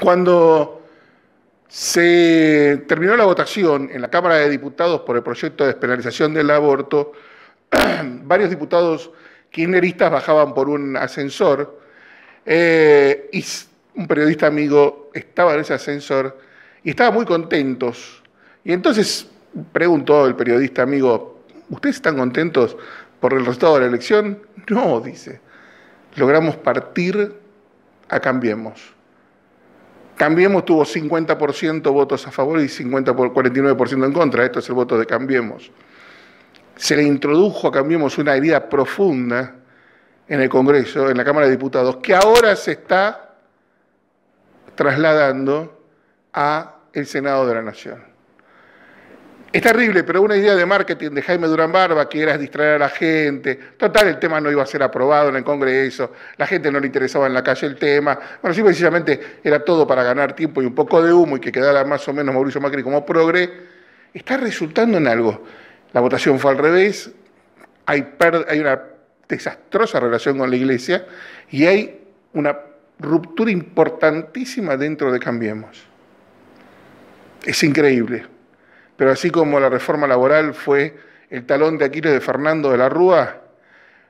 Cuando se terminó la votación en la Cámara de Diputados por el proyecto de despenalización del aborto, varios diputados kirchneristas bajaban por un ascensor eh, y un periodista amigo estaba en ese ascensor y estaba muy contentos. Y entonces preguntó el periodista amigo, ¿ustedes están contentos por el resultado de la elección? No, dice, logramos partir a Cambiemos. Cambiemos tuvo 50% votos a favor y 49% en contra. Esto es el voto de Cambiemos. Se le introdujo a Cambiemos una herida profunda en el Congreso, en la Cámara de Diputados, que ahora se está trasladando a el Senado de la Nación. Es terrible, pero una idea de marketing de Jaime Durán Barba, que era distraer a la gente. Total, el tema no iba a ser aprobado en el Congreso, la gente no le interesaba en la calle el tema. Bueno, sí, precisamente era todo para ganar tiempo y un poco de humo y que quedara más o menos Mauricio Macri como progre. Está resultando en algo. La votación fue al revés, hay, hay una desastrosa relación con la Iglesia y hay una ruptura importantísima dentro de Cambiemos. Es increíble. Pero así como la reforma laboral fue el talón de Aquiles de Fernando de la Rúa,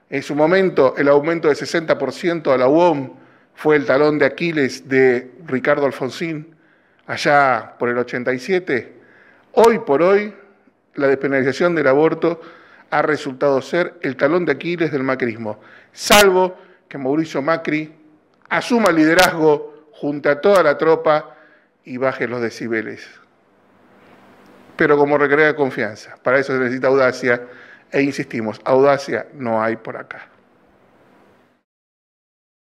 en su momento el aumento del 60% a la UOM fue el talón de Aquiles de Ricardo Alfonsín allá por el 87. Hoy por hoy la despenalización del aborto ha resultado ser el talón de Aquiles del macrismo, salvo que Mauricio Macri asuma liderazgo junto a toda la tropa y baje los decibeles pero como recrea confianza. Para eso se necesita audacia e insistimos, audacia no hay por acá.